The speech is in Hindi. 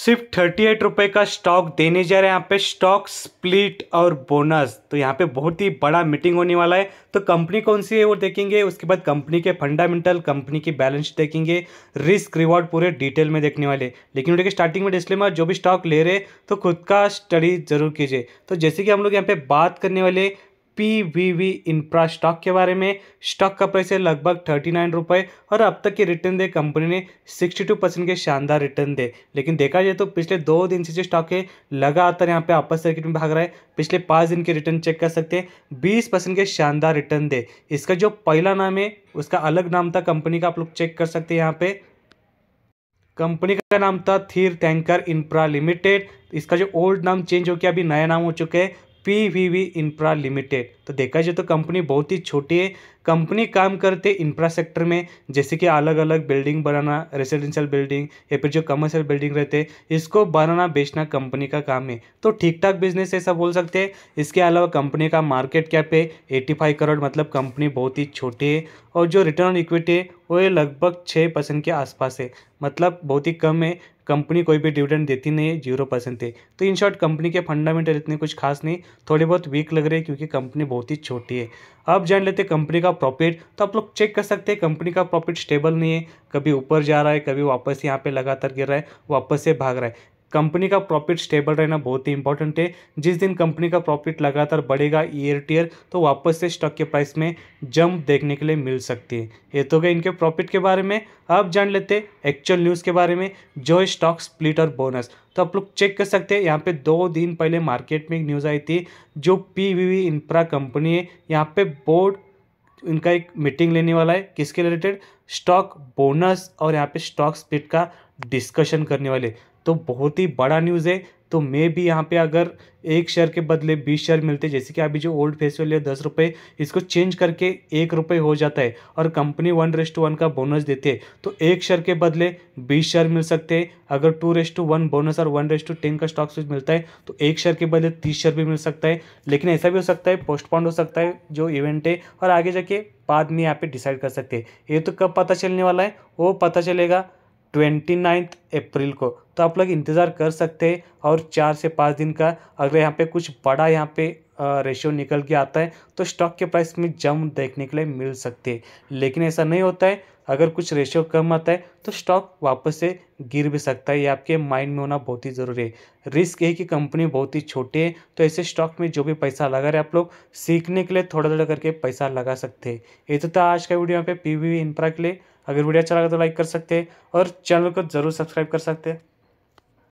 सिर्फ थर्टी एट रुपये का स्टॉक देने जा रहे हैं यहाँ पे स्टॉक स्प्लिट और बोनस तो यहाँ पे बहुत ही बड़ा मीटिंग होने वाला है तो कंपनी कौन सी है वो देखेंगे उसके बाद कंपनी के फंडामेंटल कंपनी की बैलेंस देखेंगे रिस्क रिवॉर्ड पूरे डिटेल में देखने वाले लेकिन उनके स्टार्टिंग में डिस्प्ले जो भी स्टॉक ले रहे तो खुद का स्टडी जरूर कीजिए तो जैसे कि हम लोग यहाँ पे बात करने वाले P V V infra stock के बारे में स्टॉक का प्राइस है लगभग थर्टी नाइन रुपये और अब तक के रिटर्न दे कंपनी ने सिक्सटी टू परसेंट के शानदार रिटर्न दे लेकिन देखा जाए तो पिछले दो दिन से जो स्टॉक है लगातार यहाँ पे अपर सर्किट में भाग रहा है पिछले पाँच दिन के रिटर्न चेक कर सकते हैं बीस परसेंट के शानदार रिटर्न दे इसका जो पहला नाम है उसका अलग नाम था कंपनी का आप लोग चेक कर सकते हैं यहाँ पे कंपनी का नाम था थीर टैंकर इंफ्रा लिमिटेड इसका जो ओल्ड नाम चेंज हो गया अभी नया नाम हो चुके हैं P V V infra limited तो देखा जाए तो कंपनी बहुत ही छोटी है कंपनी काम करते इंफ्रास्ट्रक्चर में जैसे कि अलग अलग बिल्डिंग बनाना रेसिडेंशियल बिल्डिंग या फिर जो कमर्शियल बिल्डिंग रहते इसको बनाना बेचना कंपनी का काम है तो ठीक ठाक बिजनेस ऐसा बोल सकते हैं इसके अलावा कंपनी का मार्केट कैप है एट्टी फाइव करोड़ मतलब कंपनी बहुत ही छोटी है और जो रिटर्न ऑन इक्विटी है वो ये लगभग छः परसेंट के आसपास है मतलब बहुत ही कम है कंपनी कोई भी डिविडेंड देती नहीं है जीरो परसेंट है तो इन शॉर्ट कंपनी के फंडामेंटल इतने कुछ खास नहीं थोड़े बहुत वीक लग रहे हैं क्योंकि कंपनी बहुत ही छोटी है अब जान लेते कंपनी का प्रॉफिट तो आप लोग चेक कर सकते हैं कंपनी का प्रॉफिट स्टेबल नहीं है कभी ऊपर जा रहा है कभी वापस यहाँ पे लगातार गिर रहा है वापस से भाग रहा है कंपनी का प्रॉफिट स्टेबल रहना बहुत ही इंपॉर्टेंट है जिस दिन कंपनी का प्रॉफिट लगातार बढ़ेगा ईयर टीयर तो वापस से स्टॉक के प्राइस में जंप देखने के लिए मिल सकती है ये तो गए इनके प्रॉफिट के बारे में अब जान लेते एक्चुअल न्यूज़ के बारे में जो है स्टॉक स्प्लिट और बोनस तो आप लोग चेक कर सकते हैं यहाँ पे दो दिन पहले मार्केट में एक न्यूज़ आई थी जो पी इंफ्रा कंपनी है यहाँ पे बोर्ड इनका एक मीटिंग लेने वाला है किसके रिलेटेड स्टॉक बोनस और यहाँ पे स्टॉक स्प्लिट का डिस्कशन करने वाले तो बहुत ही बड़ा न्यूज़ है तो मे भी यहाँ पे अगर एक शेयर के बदले बीस शेयर मिलते जैसे कि अभी जो ओल्ड फेस वैल्यू है दस रुपये इसको चेंज करके एक रुपये हो जाता है और company one is to one का बोनस देती है तो एक शेयर के बदले बीस शेयर मिल सकते हैं अगर two is to one bonus और वन रेस टू टेन का स्टॉक स्विच मिलता है तो एक शेयर के बदले तीस शेयर भी मिल सकता है लेकिन ऐसा भी हो सकता है पोस्टपॉन्ड हो सकता है जो इवेंट है और आगे जाके बाद में यहाँ पे डिसाइड कर सकते हैं ये तो कब पता चलने वाला है वो पता चलेगा ट्वेंटी नाइन्थ अप्रैल को तो आप लोग इंतज़ार कर सकते हैं और चार से पाँच दिन का अगर यहाँ पे कुछ बड़ा यहाँ पे रेशियो निकल के आता है तो स्टॉक के प्राइस में जम देखने के लिए मिल सकती है लेकिन ऐसा नहीं होता है अगर कुछ रेशियो कम आता है तो स्टॉक वापस से गिर भी सकता है ये आपके माइंड में होना बहुत ही ज़रूरी है रिस्क है कि कंपनी बहुत ही छोटी है तो ऐसे स्टॉक में जो भी पैसा लगा रहे आप लोग सीखने के लिए थोड़ा थोड़ा करके पैसा लगा सकते हैं ये तो था आज का वीडियो यहाँ पे पी वी इंफ्रा के लिए अगर वीडियो अच्छा लगा तो लाइक कर सकते हैं और चैनल को ज़रूर सब्सक्राइब कर सकते हैं